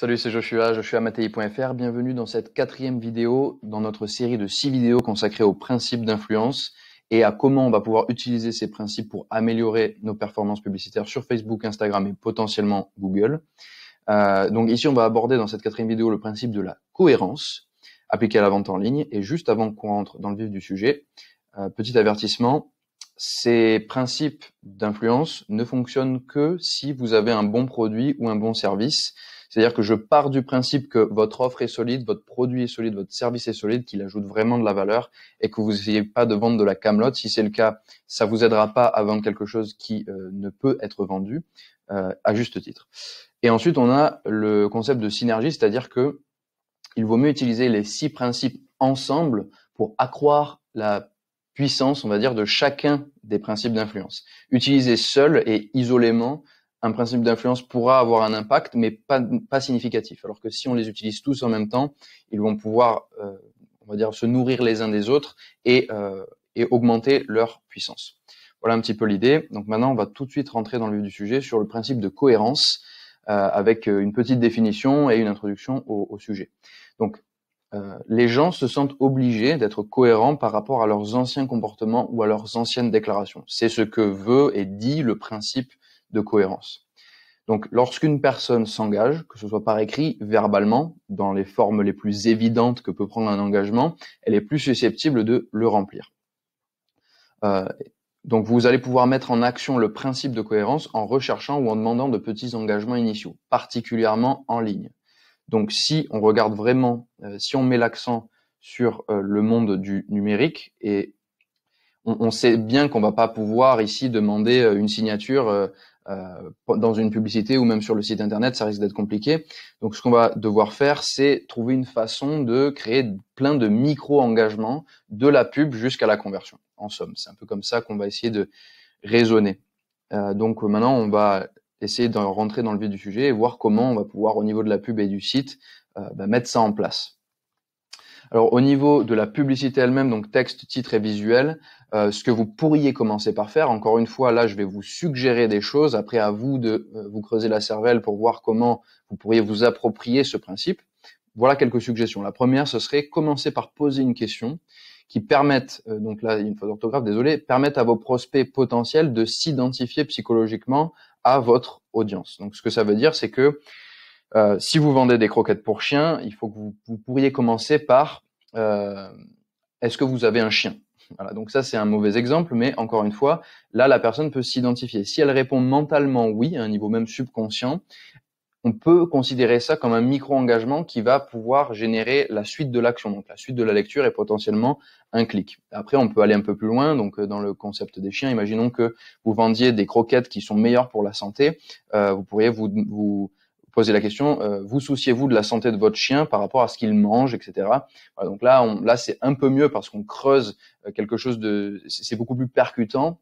Salut, c'est Joshua, Je suis joshuamatei.fr. Bienvenue dans cette quatrième vidéo dans notre série de six vidéos consacrées aux principes d'influence et à comment on va pouvoir utiliser ces principes pour améliorer nos performances publicitaires sur Facebook, Instagram et potentiellement Google. Euh, donc ici, on va aborder dans cette quatrième vidéo le principe de la cohérence appliquée à la vente en ligne. Et juste avant qu'on rentre dans le vif du sujet, euh, petit avertissement, ces principes d'influence ne fonctionnent que si vous avez un bon produit ou un bon service. C'est-à-dire que je pars du principe que votre offre est solide, votre produit est solide, votre service est solide, qu'il ajoute vraiment de la valeur et que vous n'essayez pas de vendre de la camelote. Si c'est le cas, ça vous aidera pas à vendre quelque chose qui euh, ne peut être vendu euh, à juste titre. Et ensuite, on a le concept de synergie, c'est-à-dire que il vaut mieux utiliser les six principes ensemble pour accroître la puissance, on va dire, de chacun des principes d'influence. Utiliser seul et isolément un principe d'influence pourra avoir un impact, mais pas, pas significatif. Alors que si on les utilise tous en même temps, ils vont pouvoir, euh, on va dire, se nourrir les uns des autres euh, et, augmenter leur puissance. Voilà un petit peu l'idée. Donc maintenant, on va tout de suite rentrer dans le vif du sujet sur le principe de cohérence, euh, avec une petite définition et une introduction au, au sujet. Donc, les gens se sentent obligés d'être cohérents par rapport à leurs anciens comportements ou à leurs anciennes déclarations. C'est ce que veut et dit le principe de cohérence. Donc, lorsqu'une personne s'engage, que ce soit par écrit, verbalement, dans les formes les plus évidentes que peut prendre un engagement, elle est plus susceptible de le remplir. Euh, donc, vous allez pouvoir mettre en action le principe de cohérence en recherchant ou en demandant de petits engagements initiaux, particulièrement en ligne. Donc, si on regarde vraiment, euh, si on met l'accent sur euh, le monde du numérique et on, sait bien qu'on va pas pouvoir ici demander euh, une signature euh, euh, dans une publicité ou même sur le site internet, ça risque d'être compliqué. Donc ce qu'on va devoir faire, c'est trouver une façon de créer plein de micro-engagements de la pub jusqu'à la conversion. En somme, c'est un peu comme ça qu'on va essayer de raisonner. donc maintenant, on va essayer de rentrer dans le vif du sujet et voir comment on va pouvoir, au niveau de la pub et du site, bah, mettre ça en place. Alors au niveau de la publicité elle-même, donc texte, titre et visuel, euh, ce que vous pourriez commencer par faire, encore une fois, là je vais vous suggérer des choses, après à vous de euh, vous creuser la cervelle pour voir comment vous pourriez vous approprier ce principe. Voilà quelques suggestions. La première, ce serait commencer par poser une question qui permette, euh, donc là une fois d'orthographe, désolé, permette à vos prospects potentiels de s'identifier psychologiquement à votre audience. Donc ce que ça veut dire, c'est que euh, si vous vendez des croquettes pour chiens, il faut que vous, pourriez commencer par euh, est-ce que vous avez un chien voilà, donc ça c'est un mauvais exemple, mais encore une fois, là la personne peut s'identifier. Si elle répond mentalement oui, à un niveau même subconscient, on peut considérer ça comme un micro-engagement qui va pouvoir générer la suite de l'action, donc la suite de la lecture est potentiellement un clic. Après, on peut aller un peu plus loin, donc euh, dans le concept des chiens, imaginons que vous vendiez des croquettes qui sont meilleures pour la santé, vous pourriez vous poser la question, euh, vous souciez-vous de la santé de votre chien par rapport à ce qu'il mange, etc. donc là, on, là c'est un peu mieux parce qu'on creuse euh, quelque chose de, c'est beaucoup plus percutant.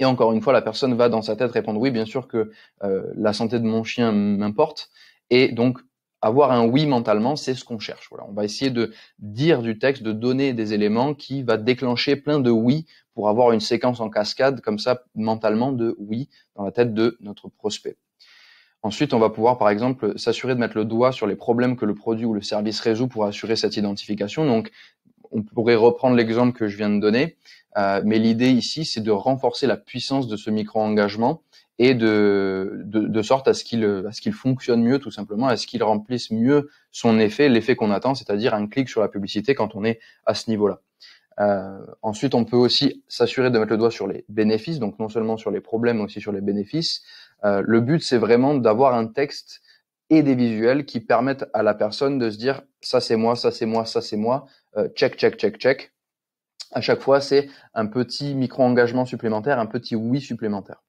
Et encore une fois, la personne va dans sa tête répondre oui, bien sûr que euh, la santé de mon chien m'importe. Et donc avoir un oui mentalement, c'est ce qu'on cherche. Voilà, on va essayer de dire du texte, de donner des éléments qui va déclencher plein de oui pour avoir une séquence en cascade comme ça mentalement de oui dans la tête de notre prospect. Ensuite, on va pouvoir, par exemple, s'assurer de mettre le doigt sur les problèmes que le produit ou le service résout pour assurer cette identification. Donc, on pourrait reprendre l'exemple que je viens de donner, euh, mais l'idée ici, c'est de renforcer la puissance de ce micro-engagement et de, de, sorte à ce qu'il fonctionne mieux, tout simplement, à ce qu'il remplisse mieux son effet, l'effet qu'on attend, c'est-à-dire un clic sur la publicité quand on est à ce niveau-là. Euh, ensuite, on peut aussi s'assurer de mettre le doigt sur les bénéfices, donc non seulement sur les problèmes, mais aussi sur les bénéfices. Euh, le but, c'est vraiment d'avoir un texte et des visuels qui permettent à la personne de se dire ça c'est moi, ça c'est moi, ça c'est moi, euh, check, check, check, check. À chaque fois, c'est un petit micro-engagement supplémentaire, un petit oui supplémentaire.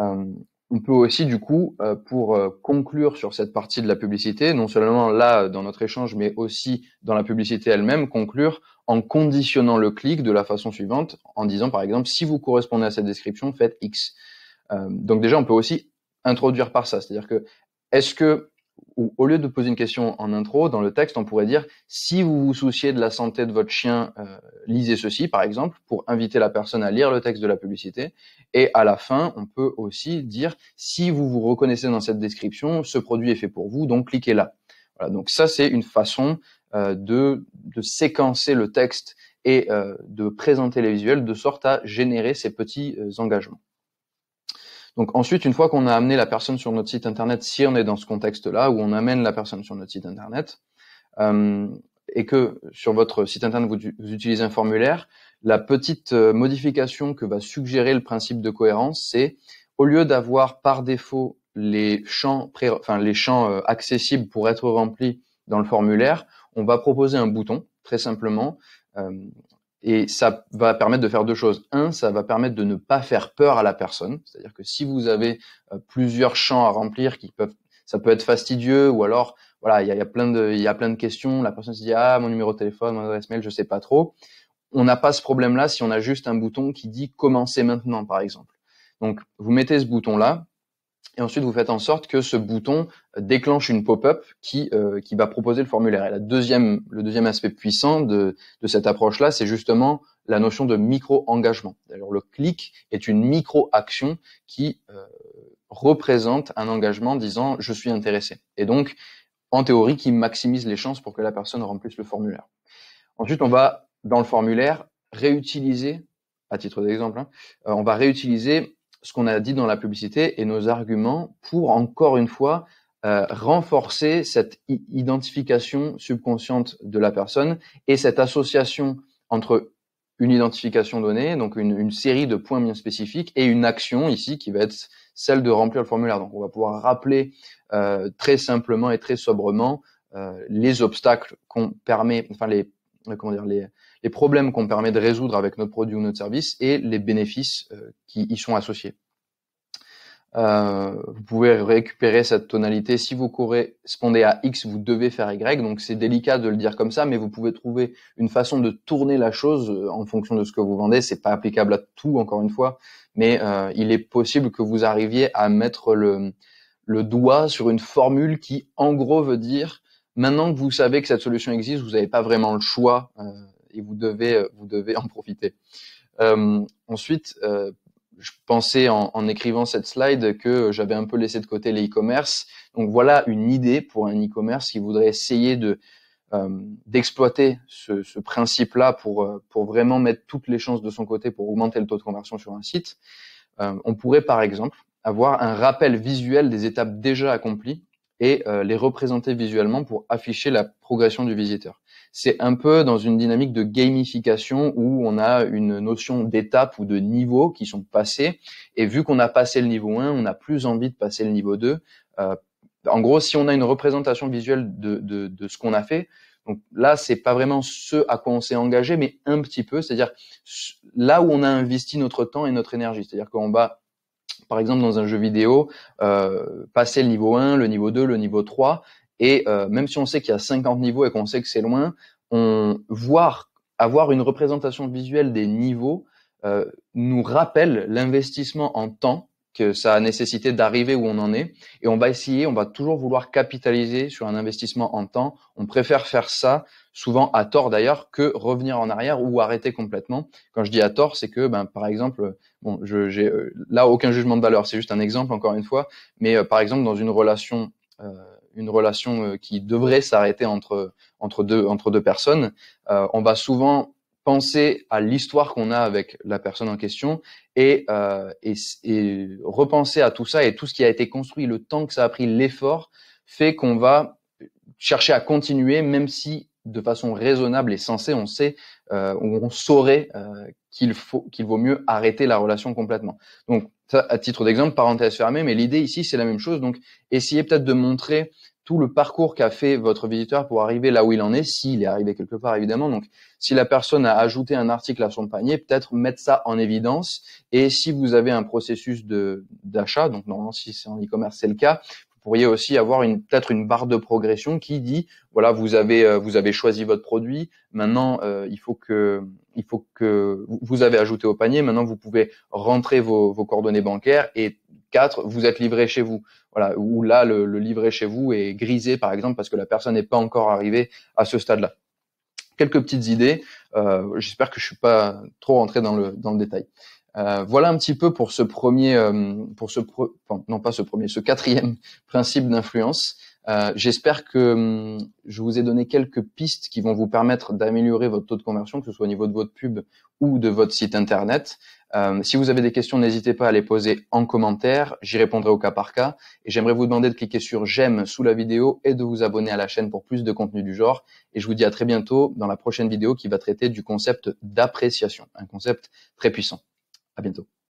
Euh, on peut aussi, du coup, pour conclure sur cette partie de la publicité, non seulement là dans notre échange, mais aussi dans la publicité elle-même, conclure en conditionnant le clic de la façon suivante, en disant par exemple, si vous correspondez à cette description, faites X. Euh, donc déjà, on peut aussi introduire par ça, c'est-à-dire que est-ce que au lieu de poser une question en intro, dans le texte, on pourrait dire si vous vous souciez de la santé de votre chien, euh, lisez ceci, par exemple, pour inviter la personne à lire le texte de la publicité. Et à la fin, on peut aussi dire si vous vous reconnaissez dans cette description, ce produit est fait pour vous, donc cliquez là. donc ça, c'est une façon euh, de, séquencer le texte et de présenter les visuels de sorte à générer ces petits engagements. Donc ensuite, une fois qu'on a amené la personne sur notre site internet, si on est dans ce contexte-là où on amène la personne sur notre site internet euh, et que sur votre site internet vous, utilisez un formulaire, la petite euh, modification que va suggérer le principe de cohérence, c'est au lieu d'avoir par défaut les champs, enfin, les champs euh, accessibles pour être remplis dans le formulaire, on va proposer un bouton très simplement et ça va permettre de faire deux choses. Un, ça va permettre de ne pas faire peur à la personne. C'est-à-dire que si vous avez euh, plusieurs champs à remplir qui peuvent, ça peut être fastidieux ou alors, voilà, il y a, plein de, il y a plein de questions. La personne se dit, ah, mon numéro de téléphone, mon adresse mail, je sais pas trop. On n'a pas ce problème-là si on a juste un bouton qui dit commencez maintenant, par exemple. Donc, vous mettez ce bouton-là, et ensuite vous faites en sorte que ce bouton déclenche une pop-up qui, euh, qui va proposer le formulaire. Et la deuxième, le deuxième aspect puissant de, de cette approche-là, c'est justement la notion de micro-engagement. D'ailleurs, le clic est une micro-action qui euh, représente un engagement disant je suis intéressé. Et donc, en théorie, qui maximise les chances pour que la personne remplisse le formulaire. Ensuite, on va, dans le formulaire, réutiliser, à titre d'exemple, hein, euh, on va réutiliser ce qu'on a dit dans la publicité et nos arguments pour, encore une fois, euh, renforcer cette identification subconsciente de la personne et cette association entre une identification donnée, donc une, série de points bien spécifiques, et une action ici qui va être celle de remplir le formulaire. Donc on va pouvoir rappeler euh, très simplement et très sobrement euh, les obstacles qu'on permet, enfin les, euh, comment dire, les, problèmes qu'on permet de résoudre avec notre produit ou notre service et les bénéfices euh, qui y sont associés. Euh, vous pouvez récupérer cette tonalité. Si vous correspondez à X, vous devez faire Y. Donc c'est délicat de le dire comme ça, mais vous pouvez trouver une façon de tourner la chose en fonction de ce que vous vendez. C'est pas applicable à tout, encore une fois, mais il est possible que vous arriviez à mettre le, le doigt sur une formule qui, en gros, veut dire Maintenant que vous savez que cette solution existe, vous n'avez pas vraiment le choix euh, et vous devez, euh, vous devez en profiter. Euh, ensuite, je pensais en, écrivant cette slide que j'avais un peu laissé de côté les e-commerce. Donc voilà une idée pour un e-commerce qui voudrait essayer de d'exploiter ce, ce principe-là pour pour vraiment mettre toutes les chances de son côté pour augmenter le taux de conversion sur un site. on pourrait par exemple avoir un rappel visuel des étapes déjà accomplies et euh, les représenter visuellement pour afficher la progression du visiteur. C'est un peu dans une dynamique de gamification où on a une notion d'étape ou de niveau qui sont passés et vu qu'on a passé le niveau 1, on a plus envie de passer le niveau 2. Euh, en gros, si on a une représentation visuelle de, de, de ce qu'on a fait, donc là, c'est pas vraiment ce à quoi on s'est engagé, mais un petit peu, c'est-à-dire là où on a investi notre temps et notre énergie. C'est-à-dire qu'on va par exemple dans un jeu vidéo, euh, passer le niveau 1, le niveau 2, le niveau 3, et euh, même si on sait qu'il y a 50 niveaux et qu'on sait que c'est loin, on voir avoir une représentation visuelle des niveaux euh, nous rappelle l'investissement en temps que ça a nécessité d'arriver où on en est. Et on va essayer, on va toujours vouloir capitaliser sur un investissement en temps. On préfère faire ça, souvent à tort d'ailleurs, que revenir en arrière ou arrêter complètement. Quand je dis à tort, c'est que, ben, par exemple, bon, je, j'ai euh, là aucun jugement de valeur, c'est juste un exemple encore une fois. Mais euh, par exemple, dans une relation, euh, une relation qui devrait s'arrêter entre entre deux entre deux personnes, on va souvent penser à l'histoire qu'on a avec la personne en question et, euh, et, repenser à tout ça et tout ce qui a été construit, le temps que ça a pris, l'effort, fait qu'on va chercher à continuer, même si de façon raisonnable et sensée, on sait euh, on saurait euh, qu'il faut qu'il vaut mieux arrêter la relation complètement. Donc ça, à titre d'exemple, parenthèse fermée, mais l'idée ici c'est la même chose. Donc essayez peut-être de montrer tout le parcours qu'a fait votre visiteur pour arriver là où il en est, s'il est arrivé quelque part évidemment. Donc, si la personne a ajouté un article à son panier, peut-être mettre ça en évidence. Et si vous avez un processus de d'achat, donc normalement si c'est en e-commerce c'est le cas, vous pourriez aussi avoir une peut-être une barre de progression qui dit voilà vous avez euh, vous avez choisi votre produit, maintenant euh, il faut que il faut que vous avez ajouté au panier, maintenant vous pouvez rentrer vos, vos coordonnées bancaires et vous êtes livré chez vous. Voilà, là, le, livret livré chez vous est grisé, par exemple, parce que la personne n'est pas encore arrivée à ce stade-là. Quelques petites idées. Euh, j'espère que je ne suis pas trop rentré dans le, détail. Euh, voilà un petit peu pour ce premier, euh, pour ce, non pas ce premier, ce quatrième principe d'influence. Euh, j'espère que hum, je vous ai donné quelques pistes qui vont vous permettre d'améliorer votre taux de conversion, que ce soit au niveau de votre pub ou de votre site internet. Euh, si vous avez des questions, n'hésitez pas à les poser en commentaire. J'y répondrai au cas par cas. Et j'aimerais vous demander de cliquer sur j'aime sous la vidéo et de vous abonner à la chaîne pour plus de contenu du genre. Et je vous dis à très bientôt dans la prochaine vidéo qui va traiter du concept d'appréciation, un concept très puissant. À bientôt.